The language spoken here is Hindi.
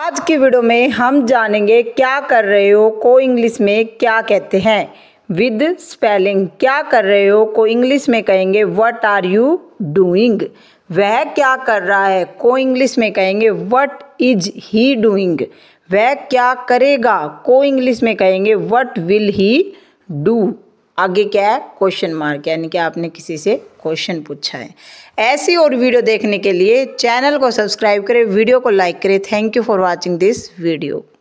आज की वीडियो में हम जानेंगे क्या कर रहे हो को इंग्लिश में क्या कहते हैं विद स्पेलिंग क्या कर रहे हो को इंग्लिश में कहेंगे वट आर यू डूइंग वह क्या कर रहा है को इंग्लिश में कहेंगे वट इज ही डूइंग वह क्या करेगा को इंग्लिश में कहेंगे वट विल ही डू आगे क्या है क्वेश्चन मार्क यानी कि आपने किसी से क्वेश्चन पूछा है ऐसी और वीडियो देखने के लिए चैनल को सब्सक्राइब करें वीडियो को लाइक करें thank you for watching this video